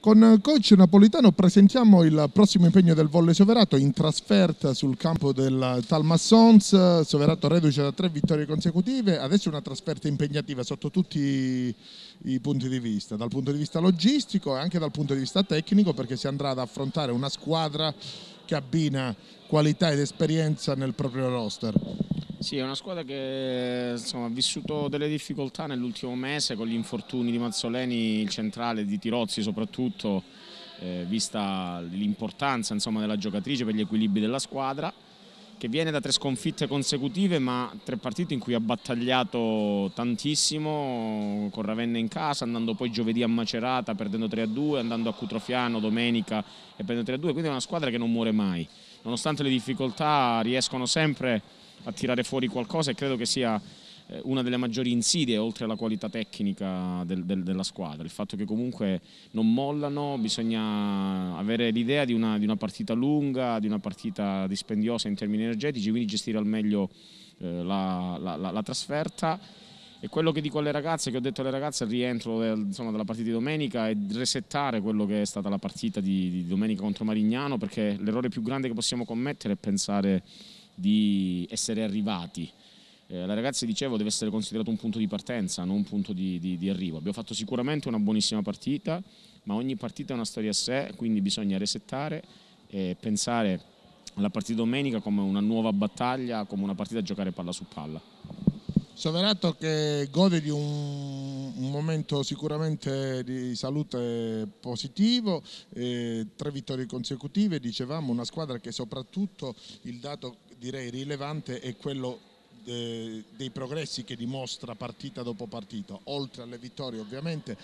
Con eh, coach napolitano presentiamo il prossimo impegno del Volle Soverato in trasferta sul campo del Talmassons, Soverato reduce da tre vittorie consecutive, adesso una trasferta impegnativa sotto tutti i punti di vista, dal punto di vista logistico e anche dal punto di vista tecnico perché si andrà ad affrontare una squadra che abbina qualità ed esperienza nel proprio roster. Sì, è una squadra che insomma, ha vissuto delle difficoltà nell'ultimo mese con gli infortuni di Mazzoleni, il centrale di Tirozzi soprattutto, eh, vista l'importanza della giocatrice per gli equilibri della squadra, che viene da tre sconfitte consecutive ma tre partite in cui ha battagliato tantissimo, con Ravenna in casa, andando poi giovedì a Macerata perdendo 3-2, andando a Cutrofiano domenica e perdendo 3-2, quindi è una squadra che non muore mai. Nonostante le difficoltà riescono sempre a a tirare fuori qualcosa e credo che sia eh, una delle maggiori insidie oltre alla qualità tecnica del, del, della squadra, il fatto che comunque non mollano, bisogna avere l'idea di, di una, partita lunga, di una partita dispendiosa in termini energetici, quindi gestire al meglio eh, la, la, la, la, trasferta. E quello che dico alle ragazze, che ho detto alle ragazze al rientro del, insomma, dalla partita di domenica, è resettare quello che è stata la partita di, di domenica contro Marignano, perché l'errore più grande che possiamo commettere è pensare di essere arrivati. Eh, la ragazza, dicevo, deve essere considerato un punto di partenza, non un punto di, di, di arrivo. Abbiamo fatto sicuramente una buonissima partita, ma ogni partita è una storia a sé, quindi bisogna resettare e pensare alla partita domenica come una nuova battaglia, come una partita a giocare palla su palla. Soverato che gode di un, un, momento sicuramente di salute positivo, eh, tre vittorie consecutive, dicevamo una squadra che soprattutto il dato direi rilevante è quello dei progressi che dimostra partita dopo partita, oltre alle vittorie ovviamente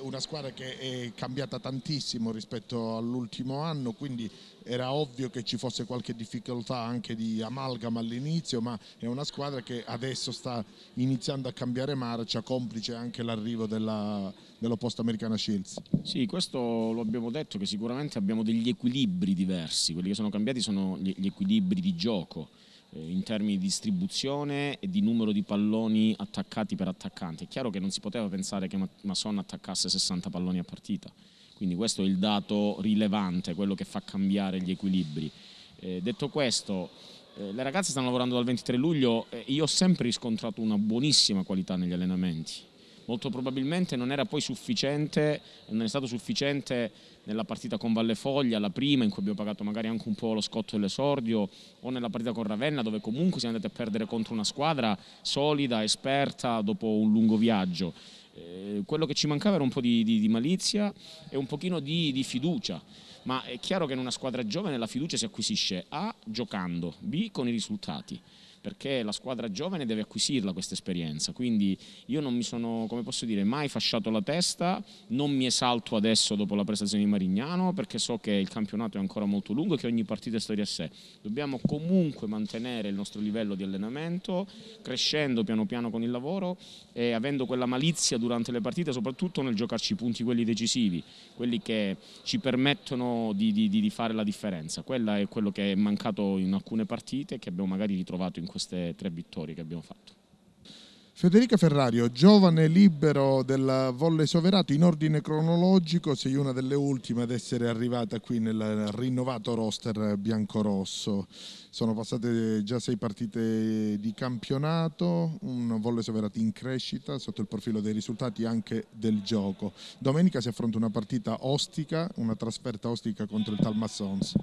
una squadra che è cambiata tantissimo rispetto all'ultimo anno, quindi era ovvio che ci fosse qualche difficoltà anche di amalgama all'inizio, ma è una squadra che adesso sta iniziando a cambiare marcia, complice anche l'arrivo della, della post-americana Shields. Sì, questo lo abbiamo detto, che sicuramente abbiamo degli equilibri diversi, quelli che sono cambiati sono gli, gli equilibri di gioco eh, in termini di distribuzione e di numero di palloni attaccati per attaccante. È chiaro che non si poteva pensare che Masson attaccasse 60 palloni a partita, quindi questo è il dato rilevante, quello che fa cambiare gli equilibri. Eh, detto questo, eh, le ragazze stanno lavorando dal 23 luglio, e eh, io ho sempre riscontrato una buonissima qualità negli allenamenti, molto probabilmente non era poi sufficiente, non è stato sufficiente nella partita con Vallefoglia, la prima in cui abbiamo pagato magari anche un po' lo scotto dell'esordio, o nella partita con Ravenna dove comunque siamo andati a perdere contro una squadra solida, esperta dopo un lungo viaggio. Eh, quello che ci mancava era un po' di, di, di malizia e un pochino di, di fiducia ma è chiaro che in una squadra giovane la fiducia si acquisisce A giocando, B con i risultati perché la squadra giovane deve acquisirla questa esperienza, quindi io non mi sono, come posso dire, mai fasciato la testa, non mi esalto adesso dopo la prestazione di Marignano perché so che il campionato è ancora molto lungo e che ogni partita è storia a sé, dobbiamo comunque mantenere il nostro livello di allenamento, crescendo piano piano con il lavoro e avendo quella malizia durante le partite, soprattutto nel giocarci i punti quelli decisivi, quelli che ci permettono di, di, di fare la differenza, quella è quello che è mancato in alcune partite che abbiamo magari ritrovato in queste tre vittorie che abbiamo fatto. Federica Ferrario, giovane libero del Volle Soverato, in ordine cronologico sei una delle ultime ad essere arrivata qui nel rinnovato roster biancorosso. Sono passate già sei partite di campionato, un Volle Soverato in crescita sotto il profilo dei risultati anche del gioco. Domenica si affronta una partita ostica, una trasferta ostica contro il Talmassons.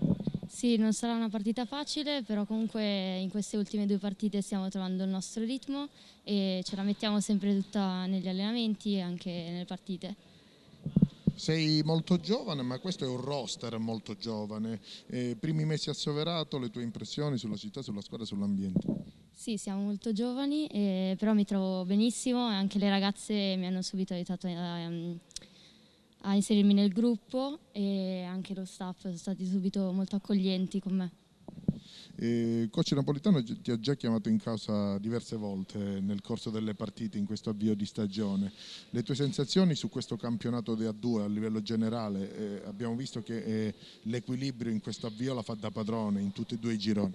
Sì, non sarà una partita facile, però comunque in queste ultime due partite stiamo trovando il nostro ritmo e ce la mettiamo sempre tutta negli allenamenti e anche nelle partite. Sei molto giovane, ma questo è un roster molto giovane. Eh, primi mesi a Soverato, le tue impressioni sulla città, sulla squadra, sull'ambiente? Sì, siamo molto giovani, eh, però mi trovo benissimo e anche le ragazze mi hanno subito aiutato a, um, ehm, a inserirmi nel gruppo e anche lo staff sono stati subito molto accoglienti con me. Eh, Coach Napolitano ti ha già chiamato in causa diverse volte nel corso delle partite in questo avvio di stagione. Le tue sensazioni su questo campionato di A2 a livello generale? Eh, abbiamo visto che eh, l'equilibrio in questo avvio la fa da padrone in tutti e due i gironi.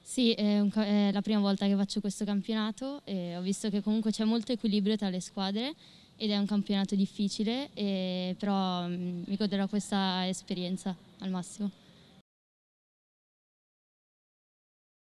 Sì, è, un, è la prima volta che faccio questo campionato e ho visto che comunque c'è molto equilibrio tra le squadre ed è un campionato difficile, e, però mm, mi goderò questa esperienza al massimo.